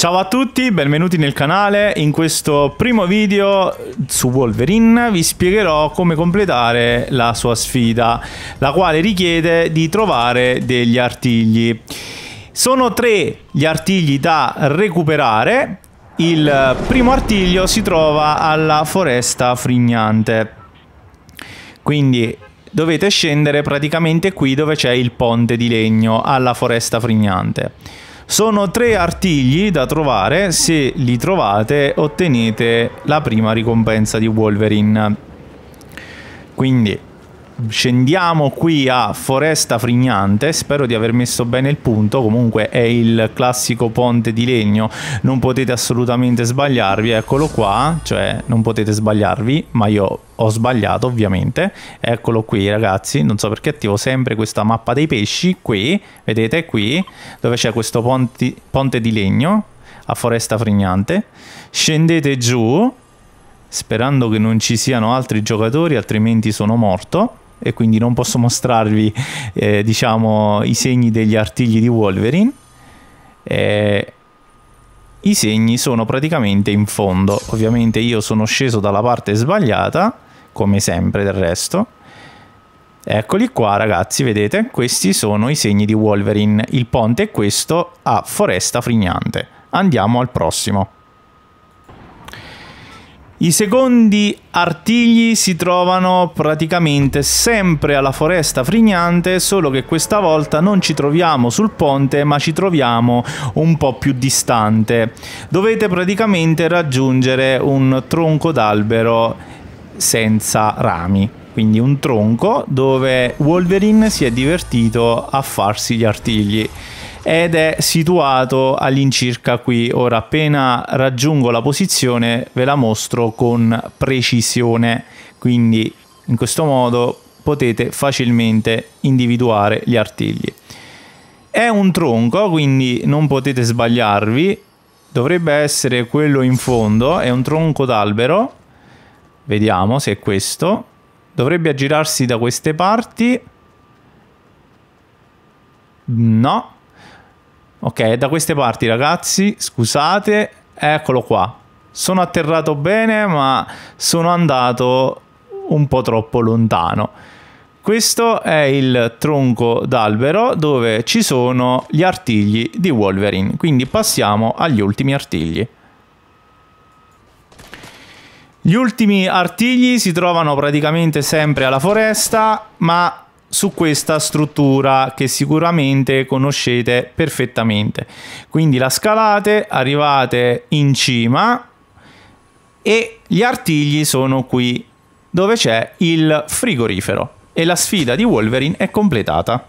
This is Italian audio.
Ciao a tutti, benvenuti nel canale. In questo primo video su Wolverine vi spiegherò come completare la sua sfida, la quale richiede di trovare degli artigli. Sono tre gli artigli da recuperare. Il primo artiglio si trova alla foresta frignante. Quindi dovete scendere praticamente qui dove c'è il ponte di legno alla foresta frignante. Sono tre artigli da trovare, se li trovate ottenete la prima ricompensa di Wolverine. Quindi scendiamo qui a Foresta Frignante, spero di aver messo bene il punto, comunque è il classico ponte di legno, non potete assolutamente sbagliarvi, eccolo qua, cioè non potete sbagliarvi, ma io ho sbagliato ovviamente, eccolo qui ragazzi, non so perché attivo sempre questa mappa dei pesci, qui, vedete qui, dove c'è questo ponti, ponte di legno, a Foresta Frignante, scendete giù, sperando che non ci siano altri giocatori, altrimenti sono morto e quindi non posso mostrarvi eh, diciamo, i segni degli artigli di Wolverine. Eh, I segni sono praticamente in fondo. Ovviamente io sono sceso dalla parte sbagliata, come sempre del resto. Eccoli qua ragazzi, vedete? Questi sono i segni di Wolverine. Il ponte è questo a Foresta Frignante. Andiamo al prossimo. I secondi artigli si trovano praticamente sempre alla foresta frignante, solo che questa volta non ci troviamo sul ponte, ma ci troviamo un po' più distante. Dovete praticamente raggiungere un tronco d'albero senza rami quindi un tronco dove Wolverine si è divertito a farsi gli artigli ed è situato all'incirca qui. Ora appena raggiungo la posizione ve la mostro con precisione, quindi in questo modo potete facilmente individuare gli artigli. È un tronco, quindi non potete sbagliarvi. Dovrebbe essere quello in fondo, è un tronco d'albero. Vediamo se è questo. Dovrebbe aggirarsi da queste parti. No, Ok, da queste parti ragazzi, scusate, eccolo qua. Sono atterrato bene, ma sono andato un po' troppo lontano. Questo è il tronco d'albero dove ci sono gli artigli di Wolverine, quindi passiamo agli ultimi artigli. Gli ultimi artigli si trovano praticamente sempre alla foresta, ma su questa struttura che sicuramente conoscete perfettamente. Quindi la scalate, arrivate in cima e gli artigli sono qui dove c'è il frigorifero e la sfida di Wolverine è completata.